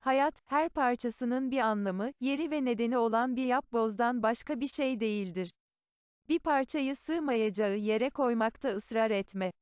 Hayat, her parçasının bir anlamı, yeri ve nedeni olan bir yapbozdan başka bir şey değildir. Bir parçayı sığmayacağı yere koymakta ısrar etme.